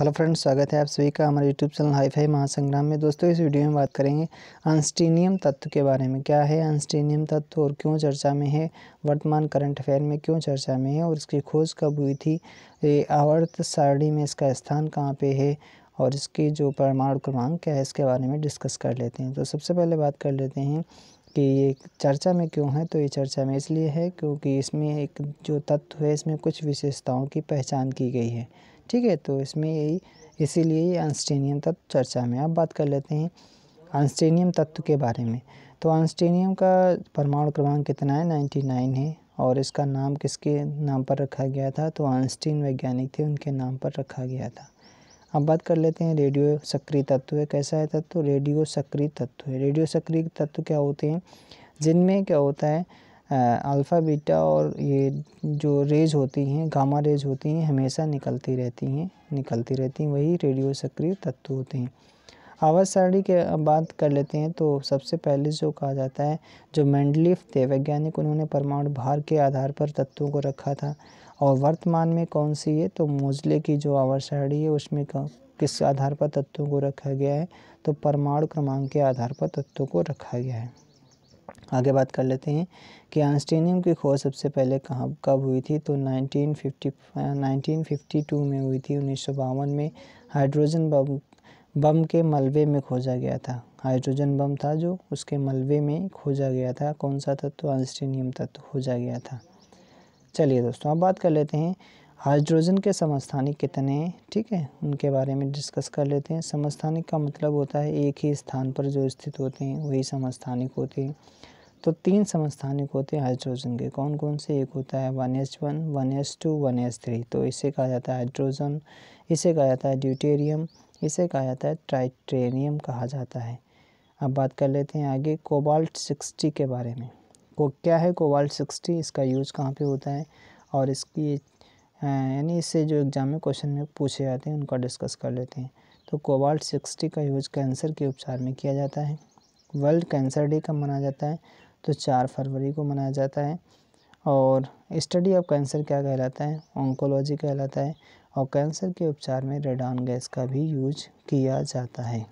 hello friends स्वागत है आप सभी का हमारे यूट्यूब चैनल हाई फाई महासंग्राम में दोस्तों इस वीडियो में बात करेंगे अंस्टीनियम तत्व के बारे में क्या है अंस्टीनियम तत्व और क्यों चर्चा में है वर्तमान करंट अफेयर में क्यों चर्चा में है और इसकी खोज कब हुई थी आवर्त सारणी में इसका स्थान कहाँ पर है और इसकी जो परमाणु क्रमांक क्या है इसके बारे में डिस्कस कर लेते हैं तो सबसे पहले बात कर लेते हैं कि ये चर्चा में क्यों है तो ये चर्चा में इसलिए है क्योंकि इसमें एक जो तत्व है इसमें कुछ विशेषताओं की पहचान की गई है ठीक है तो इसमें यही इसीलिए आंस्टेनियम तत्व चर्चा में अब बात कर लेते हैं आंस्टेनियम तत्व के बारे में तो आंस्टेनियम का परमाणु क्रमांक कितना है नाइन्टी नाइन है और इसका नाम किसके नाम पर रखा गया था तो आइंस्टीन वैज्ञानिक थे उनके नाम पर रखा गया था अब बात कर लेते हैं रेडियो सक्रिय तत्व है कैसा है तत्व रेडियो सक्रिय तत्व है रेडियो सक्रिय तत्व क्या होते हैं जिनमें क्या होता है अल्फ़ा बीटा और ये जो रेज होती हैं गामा रेज होती हैं हमेशा निकलती रहती हैं निकलती रहती हैं वही रेडियो सक्रिय तत्व होते हैं आवाज़ सारणी के बात कर लेते हैं तो सबसे पहले जो कहा जाता है जो मैंडलिफ थे वैज्ञानिक उन्होंने परमाणु भार के आधार पर तत्वों को रखा था और वर्तमान में कौन सी है तो मोजले की जो आवाज़ सारणी है उसमें किस आधार पर तत्वों को रखा गया है तो परमाणु क्रमांक के आधार पर तत्वों को रखा गया है आगे बात कर लेते हैं कि आइंस्टीनियम की खोज सबसे पहले कहाँ कब हुई थी तो 1950 1952 में हुई थी उन्नीस में हाइड्रोजन बम बम के मलबे में खोजा गया था हाइड्रोजन बम था जो उसके मलबे में खोजा गया था कौन सा तत्व तो आइंस्टीनियम तत्व तो खोजा गया था चलिए दोस्तों अब बात कर लेते हैं हाइड्रोजन के समस्थानिक कितने हैं ठीक है उनके बारे में डिस्कस कर लेते हैं समस्थानिक का मतलब होता है एक ही स्थान पर जो स्थित होते हैं वही समस्थानिक होते हैं तो तीन समस्थानिक होते हैं हाइड्रोजन के कौन कौन से एक होता है one H one one H two one H three तो इसे कहा जाता है हाइड्रोजन इसे कहा जाता है ड्यूटेरियम इसे कहा जाता है ट्राइट्रेनियम कहा जाता है अब बात कर लेते हैं आगे कोबाल्ट सिक्सटी के बारे में वो क्या है कोबाल्ट सिक्सटी इसका यूज़ कहाँ पे होता है और इसकी यानी इससे जो एग्ज़ाम में क्वेश्चन में पूछे जाते हैं उनका डिस्कस कर लेते हैं तो कोबाल्ट सिक्सटी का यूज़ कैंसर के उपचार में किया जाता है वर्ल्ड कैंसर डे कब मनाया जाता है तो चार फरवरी को मनाया जाता है और स्टडी ऑफ कैंसर क्या कहलाता है ऑन्कोलॉजी कहलाता है और कैंसर के उपचार में रेडॉन गैस का भी यूज किया जाता है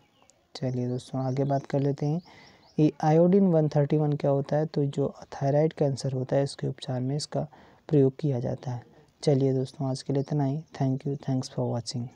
चलिए दोस्तों आगे बात कर लेते हैं ये आयोडीन 131 क्या होता है तो जो थायराइड कैंसर होता है इसके उपचार में इसका प्रयोग किया जाता है चलिए दोस्तों आज के लिए इतना ही thank you thanks for watching